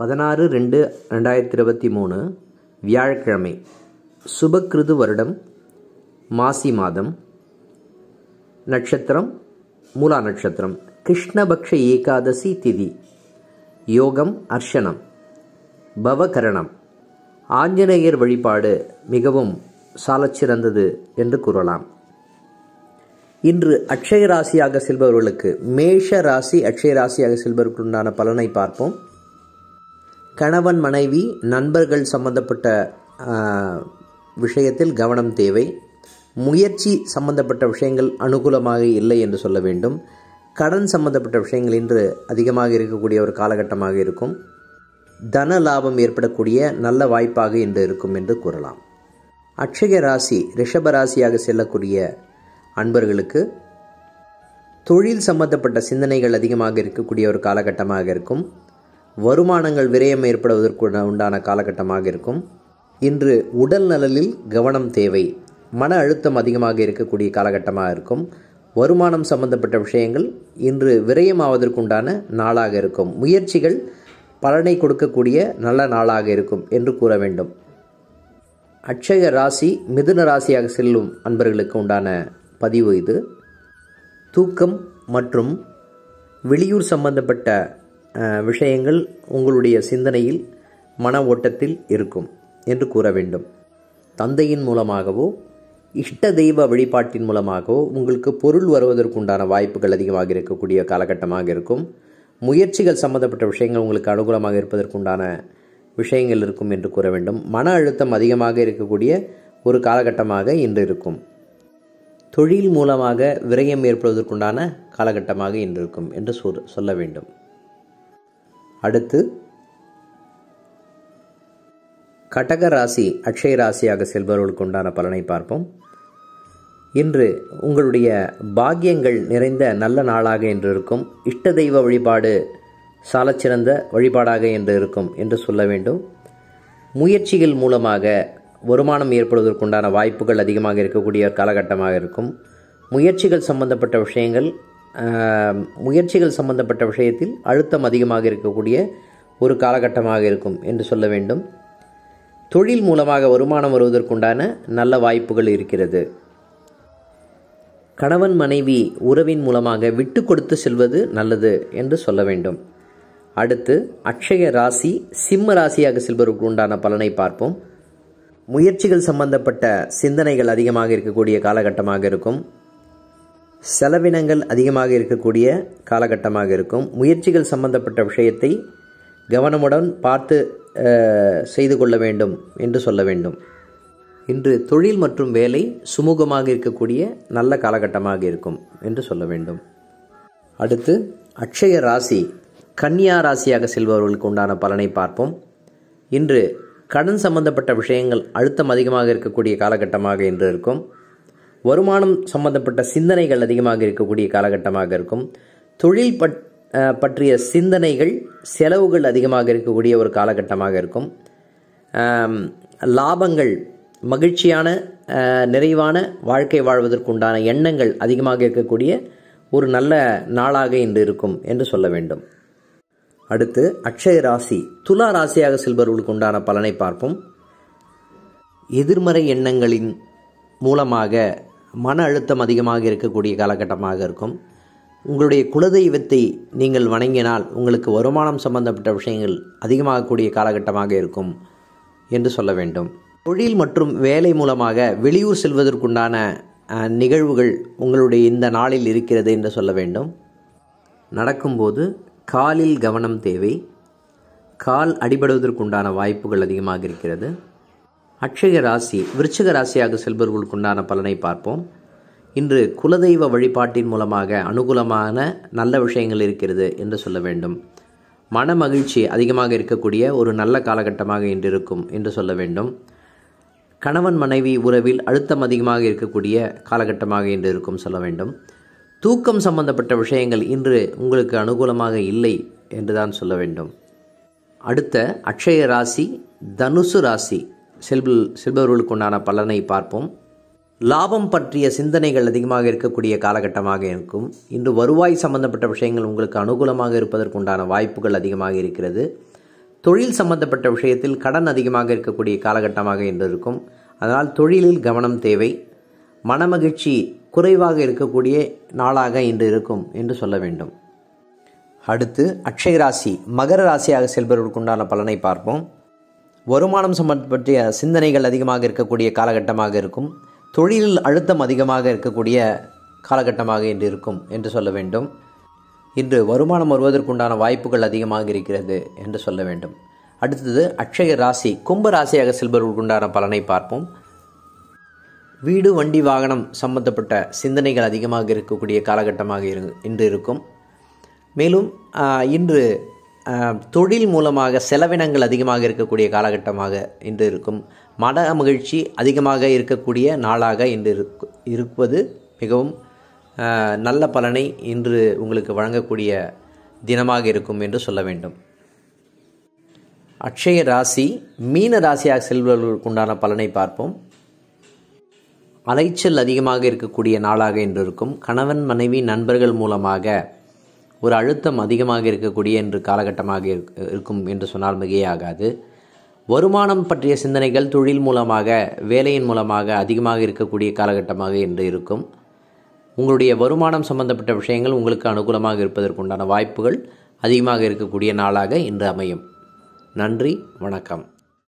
பதினாறு ரெண்டு ரெண்டாயிரத்தி இருபத்தி மூணு வியாழக்கிழமை சுபகிருது வருடம் மாசி மாதம் நட்சத்திரம் மூலா நட்சத்திரம் கிருஷ்ணபக்ஷ ஏகாதசி திதி யோகம் அர்ஷனம் பவகரணம் ஆஞ்சநேயர் வழிபாடு மிகவும் சாலச்சிறந்தது என்று கூறலாம் இன்று அக்ஷய ராசியாக செல்பவர்களுக்கு மேஷ ராசி அக்ஷய ராசியாக செல்பவர்களுக்கு உண்டான பலனை பார்ப்போம் கணவன் மனைவி நண்பர்கள் சம்பந்தப்பட்ட விஷயத்தில் கவனம் தேவை முயற்சி சம்பந்தப்பட்ட விஷயங்கள் அனுகூலமாக இல்லை என்று சொல்ல வேண்டும் கடன் சம்பந்தப்பட்ட விஷயங்கள் இன்று அதிகமாக இருக்கக்கூடிய ஒரு காலகட்டமாக இருக்கும் தன லாபம் ஏற்படக்கூடிய நல்ல வாய்ப்பாக இன்று இருக்கும் என்று கூறலாம் அக்ஷய ராசி ரிஷப ராசியாக செல்லக்கூடிய அன்பர்களுக்கு தொழில் சம்பந்தப்பட்ட சிந்தனைகள் அதிகமாக இருக்கக்கூடிய ஒரு காலகட்டமாக இருக்கும் வருமானங்கள் விரயம் ஏற்படுவதற்கு உண்டான காலகட்டமாக இருக்கும் இன்று உடல் நலனில் கவனம் தேவை மன அழுத்தம் அதிகமாக இருக்கக்கூடிய காலகட்டமாக இருக்கும் வருமானம் சம்பந்தப்பட்ட விஷயங்கள் இன்று விரயமாவதற்குண்டான நாளாக இருக்கும் முயற்சிகள் பலனை கொடுக்கக்கூடிய நல்ல நாளாக இருக்கும் என்று கூற வேண்டும் அட்சய ராசி மிதுன ராசியாக செல்லும் அன்பர்களுக்கு உண்டான பதிவு இது தூக்கம் மற்றும் வெளியூர் சம்பந்தப்பட்ட விஷயங்கள் உங்களுடைய சிந்தனையில் மன ஓட்டத்தில் இருக்கும் என்று கூற வேண்டும் தந்தையின் மூலமாகவோ இஷ்ட தெய்வ வழிபாட்டின் மூலமாகவோ உங்களுக்கு பொருள் வருவதற்குண்டான வாய்ப்புகள் அதிகமாக இருக்கக்கூடிய காலகட்டமாக இருக்கும் முயற்சிகள் சம்மந்தப்பட்ட விஷயங்கள் உங்களுக்கு அனுகூலமாக இருப்பதற்குண்டான விஷயங்கள் இருக்கும் என்று கூற வேண்டும் மன அழுத்தம் அதிகமாக இருக்கக்கூடிய ஒரு காலகட்டமாக இன்று இருக்கும் தொழில் மூலமாக விரயம் ஏற்படுவதற்குண்டான காலகட்டமாக இன்று இருக்கும் என்று சொல்ல வேண்டும் அடுத்து கடக ராசி அக்ஷய ராசியாக செல்பவர்களுக்கு உண்டான பலனை பார்ப்போம் இன்று உங்களுடைய பாக்கியங்கள் நிறைந்த நல்ல நாளாக என்று இருக்கும் இஷ்ட தெய்வ வழிபாடு சாலச்சிறந்த வழிபாடாக என்று இருக்கும் என்று சொல்ல வேண்டும் முயற்சிகள் மூலமாக வருமானம் ஏற்படுவதற்குண்டான வாய்ப்புகள் அதிகமாக இருக்கக்கூடிய காலகட்டமாக இருக்கும் முயற்சிகள் சம்பந்தப்பட்ட விஷயங்கள் முயற்சிகள் சம்பந்தப்பட்ட விஷயத்தில் அழுத்தம் அதிகமாக இருக்கக்கூடிய ஒரு காலகட்டமாக இருக்கும் என்று சொல்ல வேண்டும் தொழில் மூலமாக வருமானம் வருவதற்குண்டான நல்ல வாய்ப்புகள் இருக்கிறது கணவன் மனைவி உறவின் மூலமாக விட்டு கொடுத்து செல்வது நல்லது என்று சொல்ல வேண்டும் அடுத்து அக்ஷய ராசி சிம்ம ராசியாக செல்வதற்கு உண்டான பலனை பார்ப்போம் முயற்சிகள் சம்பந்தப்பட்ட சிந்தனைகள் அதிகமாக இருக்கக்கூடிய காலகட்டமாக இருக்கும் செலவினங்கள் அதிகமாக இருக்கக்கூடிய காலகட்டமாக இருக்கும் முயற்சிகள் சம்பந்தப்பட்ட விஷயத்தை கவனமுடன் பார்த்து செய்து கொள்ள வேண்டும் என்று சொல்ல வேண்டும் இன்று தொழில் மற்றும் வேலை சுமூகமாக இருக்கக்கூடிய நல்ல காலகட்டமாக இருக்கும் என்று சொல்ல வேண்டும் அடுத்து அக்ஷய ராசி கன்னியா ராசியாக செல்பவர்களுக்கு உண்டான பலனை பார்ப்போம் இன்று கடன் சம்பந்தப்பட்ட விஷயங்கள் அழுத்தம் அதிகமாக இருக்கக்கூடிய காலகட்டமாக இன்று இருக்கும் வருமானம் சம்பந்தப்பட்ட சிந்தனைகள் அதிகமாக இருக்கக்கூடிய காலகட்டமாக இருக்கும் தொழில் பட் பற்றிய சிந்தனைகள் செலவுகள் அதிகமாக இருக்கக்கூடிய ஒரு காலகட்டமாக இருக்கும் லாபங்கள் மகிழ்ச்சியான நிறைவான வாழ்க்கை வாழ்வதற்குண்டான எண்ணங்கள் அதிகமாக இருக்கக்கூடிய ஒரு நல்ல நாளாக இன்று இருக்கும் என்று சொல்ல வேண்டும் அடுத்து அக்ஷய ராசி துலா ராசியாக செல்பவர்களுக்கு உண்டான பலனை பார்ப்போம் எதிர்மறை எண்ணங்களின் மூலமாக மன அழுத்தம் அதிகமாக இருக்கக்கூடிய காலகட்டமாக இருக்கும் உங்களுடைய குலதெய்வத்தை நீங்கள் வணங்கினால் உங்களுக்கு வருமானம் சம்பந்தப்பட்ட விஷயங்கள் அதிகமாகக்கூடிய காலகட்டமாக இருக்கும் என்று சொல்ல வேண்டும் தொழில் மற்றும் வேலை மூலமாக வெளியூர் செல்வதற்குண்டான நிகழ்வுகள் உங்களுடைய இந்த நாளில் இருக்கிறது என்று சொல்ல வேண்டும் நடக்கும்போது காலில் கவனம் தேவை கால் அடிபடுவதற்குண்டான வாய்ப்புகள் அதிகமாக இருக்கிறது அக்ஷய ராசி விருச்சிக ராசியாக செல்பவர்களுக்கு உண்டான பலனை பார்ப்போம் இன்று குலதெய்வ வழிபாட்டின் மூலமாக அனுகூலமான நல்ல விஷயங்கள் இருக்கிறது என்று சொல்ல வேண்டும் மன மகிழ்ச்சி அதிகமாக இருக்கக்கூடிய ஒரு நல்ல காலகட்டமாக இன்று இருக்கும் என்று சொல்ல வேண்டும் கணவன் மனைவி உறவில் அழுத்தம் அதிகமாக இருக்கக்கூடிய காலகட்டமாக இன்று இருக்கும் சொல்ல வேண்டும் தூக்கம் சம்பந்தப்பட்ட விஷயங்கள் இன்று உங்களுக்கு அனுகூலமாக இல்லை என்று தான் சொல்ல வேண்டும் அடுத்த அக்ஷய ராசி தனுசு ராசி செல்பில் செல்பவர்களுக்கு உண்டான பலனை பார்ப்போம் லாபம் பற்றிய சிந்தனைகள் அதிகமாக இருக்கக்கூடிய காலகட்டமாக இருக்கும் இன்று வருவாய் சம்பந்தப்பட்ட விஷயங்கள் உங்களுக்கு அனுகூலமாக இருப்பதற்குண்டான வாய்ப்புகள் அதிகமாக இருக்கிறது தொழில் சம்பந்தப்பட்ட விஷயத்தில் கடன் அதிகமாக இருக்கக்கூடிய காலகட்டமாக இன்று இருக்கும் அதனால் தொழிலில் கவனம் தேவை மனமகிழ்ச்சி குறைவாக இருக்கக்கூடிய நாளாக இன்று இருக்கும் என்று சொல்ல வேண்டும் அடுத்து அக்ஷய ராசி மகர ராசியாக செல்பவர்களுக்குண்டான பலனை பார்ப்போம் வருமானம் சம்பந்தப்பற்றிய சிந்தனைகள் அதிகமாக இருக்கக்கூடிய காலகட்டமாக இருக்கும் தொழிலில் அழுத்தம் அதிகமாக இருக்கக்கூடிய காலகட்டமாக இன்று இருக்கும் என்று சொல்ல வேண்டும் இன்று வருமானம் வருவதற்குண்டான வாய்ப்புகள் அதிகமாக இருக்கிறது என்று சொல்ல வேண்டும் அடுத்தது அக்ஷய ராசி கும்ப ராசியாக செல்பவர்களுக்குண்டான பலனை பார்ப்போம் வீடு வண்டி வாகனம் சம்பந்தப்பட்ட சிந்தனைகள் அதிகமாக இருக்கக்கூடிய காலகட்டமாக இரு இன்று இருக்கும் மேலும் இன்று தொழில் மூலமாக செலவினங்கள் அதிகமாக இருக்கக்கூடிய காலகட்டமாக இன்று இருக்கும் மன மகிழ்ச்சி அதிகமாக இருக்கக்கூடிய நாளாக இன்று இருக்கு இருப்பது மிகவும் நல்ல பலனை இன்று உங்களுக்கு வழங்கக்கூடிய தினமாக இருக்கும் என்று சொல்ல வேண்டும் அக்ஷய ராசி மீன ராசியாக செல்வர்களுக்கு உண்டான பலனை பார்ப்போம் அலைச்சல் அதிகமாக இருக்கக்கூடிய நாளாக இன்று இருக்கும் கணவன் மனைவி நண்பர்கள் மூலமாக ஒரு அழுத்தம் அதிகமாக இருக்கக்கூடிய என்று காலகட்டமாக இருக்கும் என்று சொன்னால் மிகையாகாது வருமானம் பற்றிய சிந்தனைகள் தொழில் மூலமாக வேலையின் மூலமாக அதிகமாக இருக்கக்கூடிய காலகட்டமாக என்று இருக்கும் உங்களுடைய வருமானம் சம்பந்தப்பட்ட விஷயங்கள் உங்களுக்கு அனுகூலமாக இருப்பதற்குண்டான வாய்ப்புகள் அதிகமாக இருக்கக்கூடிய நாளாக இன்று அமையும் நன்றி வணக்கம்